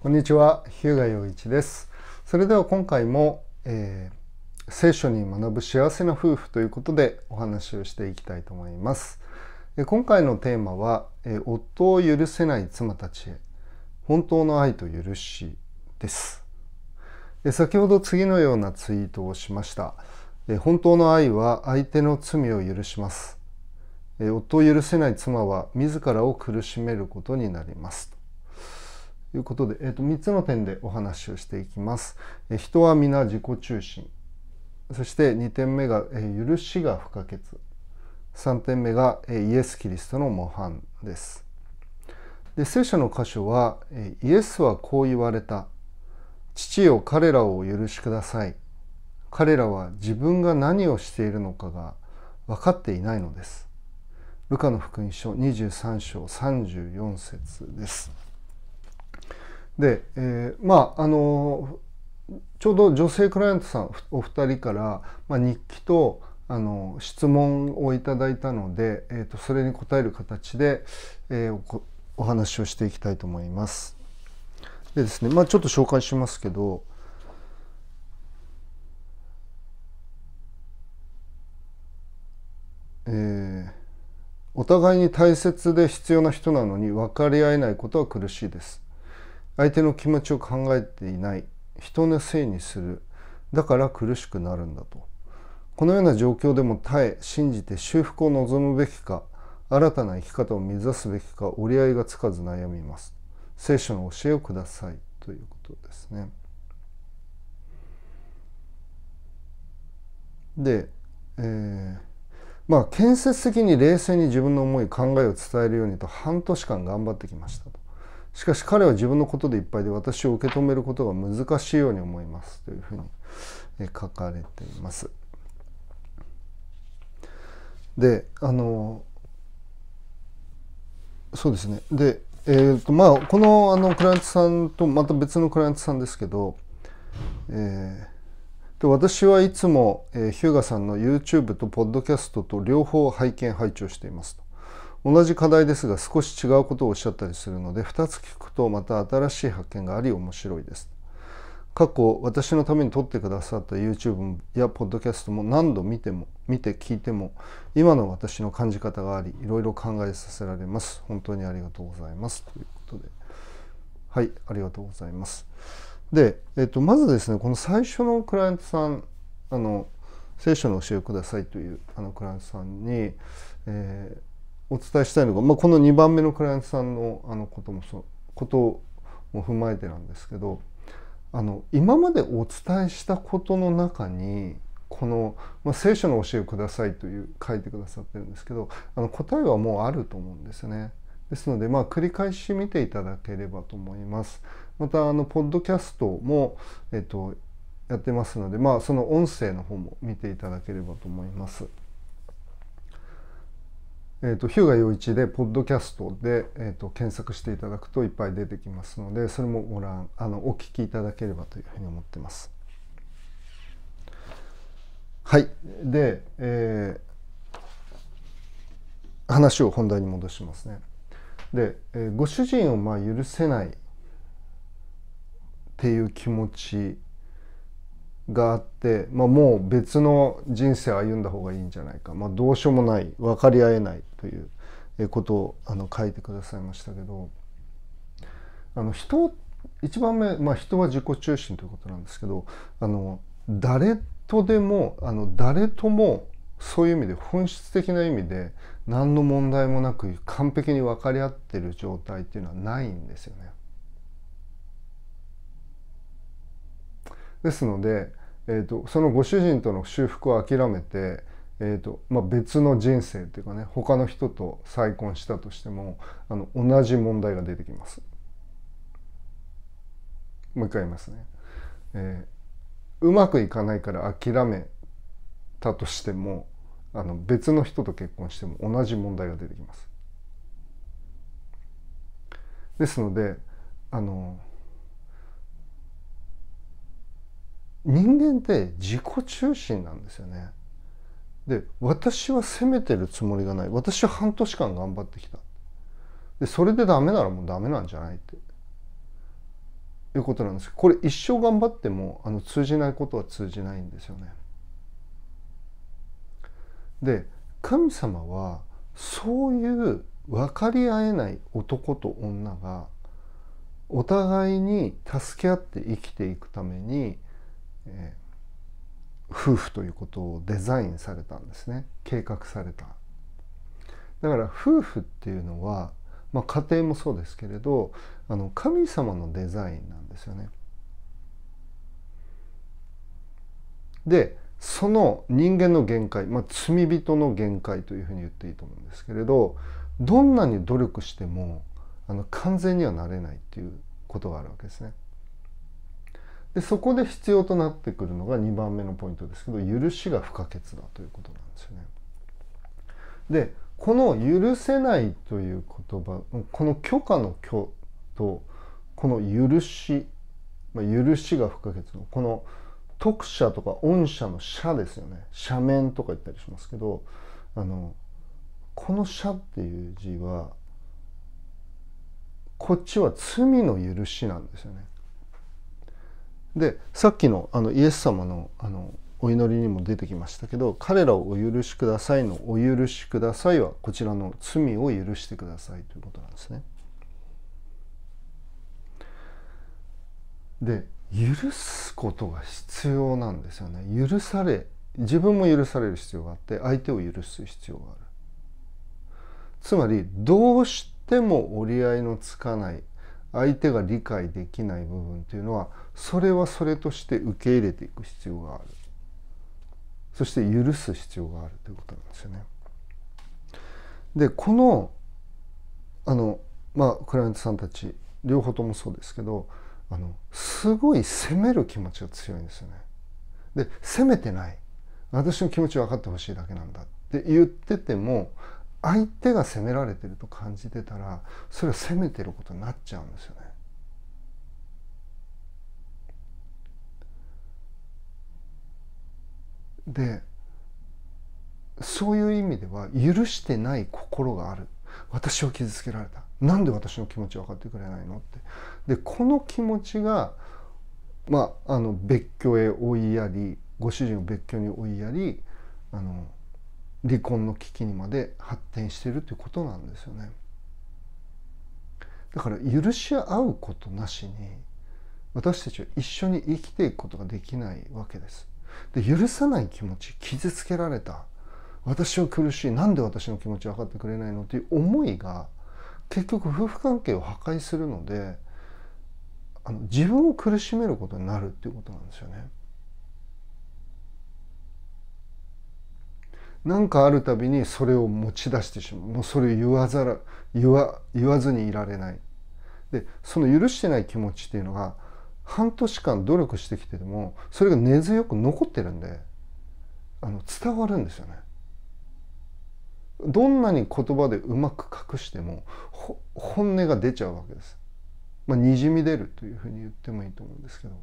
こんにちは、日向陽一です。それでは今回も、えー、聖書に学ぶ幸せな夫婦ということでお話をしていきたいと思います。今回のテーマは、え夫を許せない妻たちへ、本当の愛と許しです。先ほど次のようなツイートをしました。本当の愛は相手の罪を許します。夫を許せない妻は自らを苦しめることになります。ということで、えー、と3つの点でお話をしていきます。え人は皆自己中心そして2点目が、え許しが不可欠3点目が、えイエス・キリストの模範です。で聖書の箇所は、えイエスはこう言われた父よ彼らをお許しください彼らは自分が何をしているのかが分かっていないのです。ルカの福音書23章34節です。で、えー、まああのちょうど女性クライアントさんお二人から、まあ、日記とあの質問をいただいたので、えーと、それに答える形で、えー、お話をしていきたいと思います。でですね、まあ、ちょっと紹介しますけど、えー、お互いに大切で必要な人なのに分かり合えないことは苦しいです。相手の気持ちを考えていない人のせいにするだから苦しくなるんだとこのような状況でも耐え信じて修復を望むべきか新たな生き方を目指すべきか折り合いがつかず悩みます聖書の教えをくださいということですねで、えー、まあ建設的に冷静に自分の思い考えを伝えるようにと半年間頑張ってきましたとしかし彼は自分のことでいっぱいで私を受け止めることが難しいように思いますというふうに書かれています。であのそうですねで、えーとまあ、このあのクライアントさんとまた別のクライアントさんですけど、えー、で私はいつも、えー、ヒューガさんの YouTube とポッドキャストと両方拝見拝聴していますと。同じ課題ですが少し違うことをおっしゃったりするので2つ聞くとまた新しい発見があり面白いです。過去私のために撮ってくださった YouTube やポッドキャストも何度見ても見て聞いても今の私の感じ方がありいろいろ考えさせられます。本当にありがとうございます。ということではいありがとうございます。で、えっと、まずですねこの最初のクライアントさんあの聖書の教えをくださいというあのクライアントさんに、えーお伝えしたいのが、まあ、この2番目のクライアントさんのあのこともそことも踏まえてなんですけどあの今までお伝えしたことの中にこの、まあ、聖書の教えをくださいという書いてくださってるんですけどあの答えはもうあると思うんですね。ですので、まあ、繰り返し見ていただければと思います。またあのポッドキャストも、えっと、やってますので、まあ、その音声の方も見ていただければと思います。えーと、日向陽一でポッドキャストで、えーと、と検索していただくといっぱい出てきますのでそれもご覧あのお聞きいただければというふうに思ってます。はいで、えー、話を本題に戻しますね。で、えー、ご主人をまあ許せないっていう気持ちがあって、まあ、もう別の人生歩んだ方がいいんじゃないか、まあ、どうしようもない分かり合えないということをあの書いてくださいましたけどあの人一番目、まあ、人は自己中心ということなんですけどあの誰とでもあの誰ともそういう意味で本質的な意味で何の問題もなく完璧に分かり合ってる状態っていうのはないんですよね。ですのでえーと、そのご主人との修復を諦めて、えーとまあ、別の人生っていうかね他の人と再婚したとしてもあの同じ問題が出てきます。もう一回言いますね、えー、うまくいかないから諦めたとしてもあの別の人と結婚しても同じ問題が出てきます。ですのであの人間って自己中心なんですよね。で私は責めてるつもりがない私は半年間頑張ってきたでそれでダメならもうダメなんじゃないっていうことなんですこれ一生頑張ってもあの通じないことは通じないんですよね。で神様はそういう分かり合えない男と女がお互いに助け合って生きていくためにえー、夫婦ということをデザインされたんですね計画されただから夫婦っていうのは、まあ、家庭もそうですけれどあの神様のデザインなんですよねでその人間の限界、まあ、罪人の限界というふうに言っていいと思うんですけれどどんなに努力してもあの完全にはなれないっていうことがあるわけですね。でそこで必要となってくるのが2番目のポイントですけど許しが不可欠だということなんですよね。でこの「許せない」という言葉この「許可の許」とこの「許し」まあ、許しが不可欠のこの特者とか恩者の者ですよね斜面とか言ったりしますけどあのこの「者」っていう字はこっちは罪の許しなんですよね。でさっきのあのイエス様のあのお祈りにも出てきましたけど「彼らをお許しください」の「お許しください」はこちらの「罪を許してください」ということなんですね。で許すことが必要なんですよね。許され自分も許される必要があって相手を許す必要がある。つまりどうしても折り合いのつかない相手が理解できない部分というのはそれはそれとして受け入れていく必要があるそして許す必要があるということなんですよね。でこのあのまあクライアントさんたち両方ともそうですけどあのすごい責める気持ちが強いんですよね。で責めてない私の気持ちを分かってほしいだけなんだって言ってても相手が責められてると感じてたらそれは責めてることになっちゃうんですよね。でそういう意味では許してない心がある私を傷つけられた何で私の気持ち分かってくれないのってでこの気持ちが、まあ、あの別居へ追いやりご主人を別居に追いやりあの離婚の危機にまで発展してるということなんですよね。だから許し合うことなしに私たちは一緒に生きていくことができないわけです。で許さない気持ち傷つけられた私は苦しいなんで私の気持ち分かってくれないのという思いが結局夫婦関係を破壊するのであの自分を苦しめることになるっていうことなんですよね。何かあるたびにそれを持ち出してしまうもうそれを言わざら言わ言わずにいられないでその許してない気持ちっていうのが半年間努力してきててもそれが根強く残ってるんであの伝わるんですよね。どんなに言葉でうまく隠しても本音が出ちゃうわけです。まあ、にじみ出るというふうに言ってもいいと思うんですけど。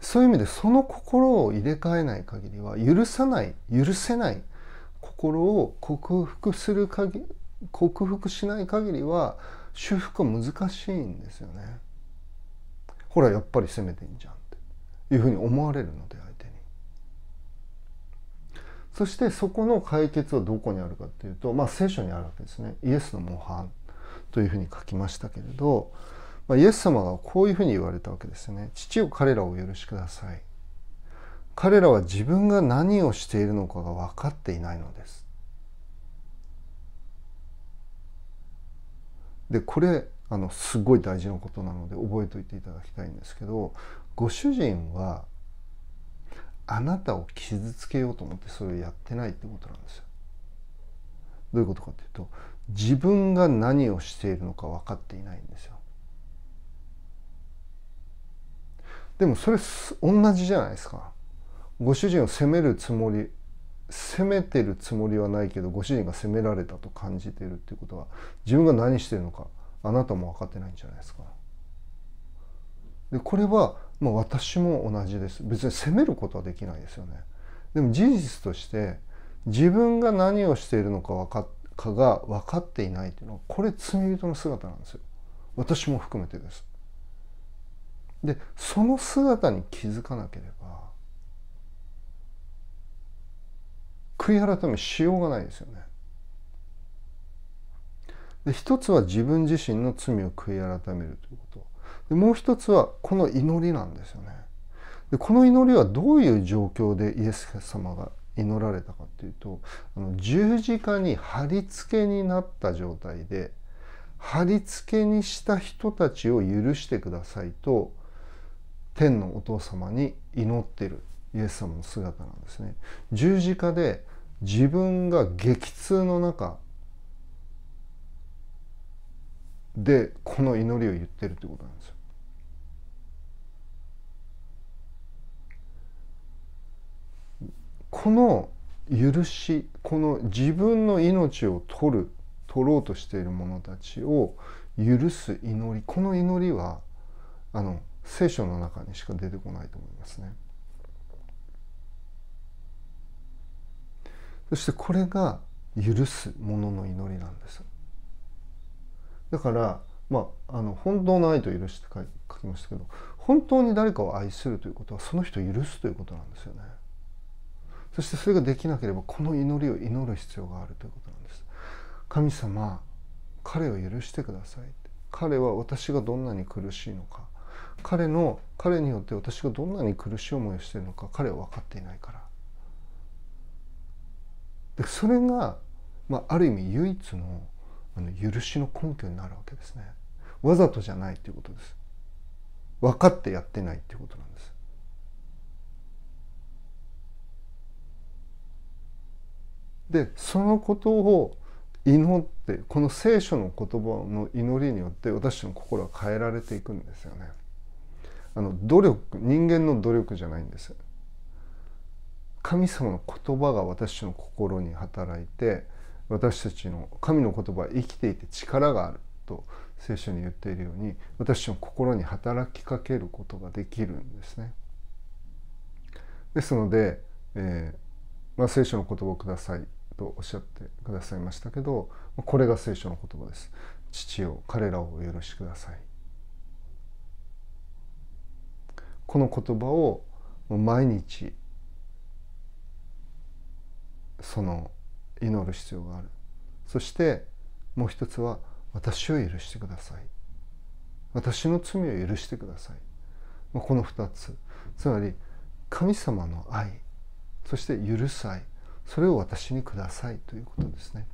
そういう意味でその心を入れ替えない限りは許さない許せない心を克服する限り克服しない限りは修復は難しいんですよね。ほらやっぱり攻めてんじゃんっていうふうに思われるので相手に。そしてそこの解決はどこにあるかっていうとまあ聖書にあるわけですね。イエスの模範というふうに書きましたけれどまイエス様がこういうふうに言われたわけですね。父を彼らをお許しください。彼らは自分が何をしているのかが分かっていないのです。でこれあのすごい大事なことなので覚えておいていただきたいんですけどご主人はあなたを傷つけようと思ってそれをやってないってことなんですよ。どういうことかっていうと自分が何をしているのか分かっていないんですよ。でもそれ同じじゃないですかご主人を責めるつもり責めてるつもりはないけどご主人が責められたと感じてるっていうことは自分が何してるのかあなたも分かってないんじゃないですか。でこれは、まあ、私も同じです別に責めることはできないですよね。でも事実として自分が何をしているのか分かかが分かっていないというのはこれ罪人の姿なんですよ。私も含めてです。でその姿に気づかなければ悔い改めしようがないですよね。で一つは自分自身の罪を悔い改めるということでもう一つはこの祈りなんですよね。でこの祈りはどういう状況でイエス様が祈られたかっていうとあの十字架に貼り付けになった状態で貼り付けにした人たちを許してくださいと天のお父様に祈ってるイエス様の姿なんですね十字架で自分が激痛の中でこの祈りを言ってるってことなんですよこの許しこの自分の命を取る取ろうとしている者たちを許す祈りこの祈りはあの聖書の中にしか出てこないと思いますね。そしてこれが許すものの祈りなんです。だから、まあ、あの本当の愛と許しって書きましたけど本当に誰かを愛するということはその人を許すということなんですよね。そしてそれができなければこの祈りを祈る必要があるということなんです。神様彼を許してください彼は私がどんなに苦しいのか彼の彼によって私がどんなに苦しい思いをしてるのか彼は分かっていないからでそれが、まあ、ある意味唯一のあの許しの根拠になるわけですねわざとじゃないということです分かってやってないということなんですでそのことを祈ってこの聖書の言葉の祈りによって私の心は変えられていくんですよね。あの努力人間の努力じゃないんです神様の言葉が私の心に働いて私たちの神の言葉は生きていて力があると聖書に言っているように私の心に働きかけることができるんですね。ですので、えー、まあ、聖書の言葉をくださいとおっしゃってくださいましたけどこれが聖書の言葉です。父を彼らをお許しください。この言葉を毎日その祈る必要があるそしてもう一つは私を許してください私の罪を許してくださいこの2つつまり神様の愛そして許す愛それを私にくださいということですね、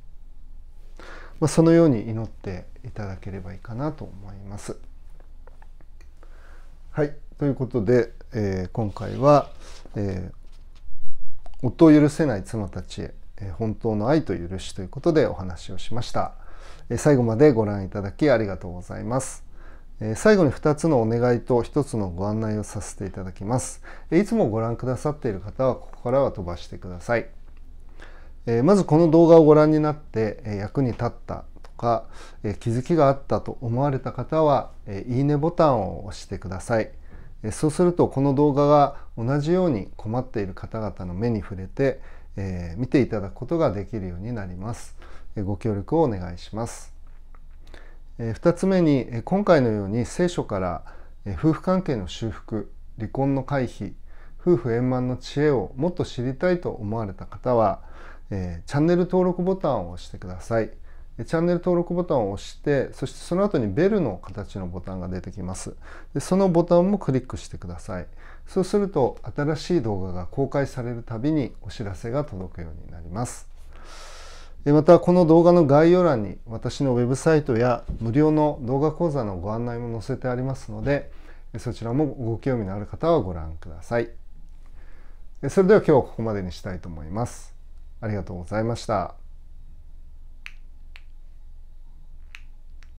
まあ、そのように祈っていただければいいかなと思います。はい、ということで、えー、今回は、えー、夫を許せない妻たちへ、え本当の愛と許しということでお話をしました、え最後までご覧いただきありがとうございます、え最後に2つのお願いと1つのご案内をさせていただきます、えいつもご覧くださっている方はここからは飛ばしてください、えまずこの動画をご覧になって、え役に立ったか、え気づきがあったと思われた方は、えいいねボタンを押してください、えそうするとこの動画が同じように困っている方々の目に触れて、え見ていただくことができるようになります、えご協力をお願いします、え2つ目に、え今回のように聖書から、え夫婦関係の修復離婚の回避夫婦円満の知恵をもっと知りたいと思われた方は、えー、チャンネル登録ボタンを押してください。チャンネル登録ボタンを押してそしてその後にベルの形のボタンが出てきますでそのボタンもクリックしてくださいそうすると新しい動画が公開されるたびにお知らせが届くようになりますまたこの動画の概要欄に私のウェブサイトや無料の動画講座のご案内も載せてありますのでそちらもご興味のある方はご覧くださいそれでは今日はここまでにしたいと思いますありがとうございました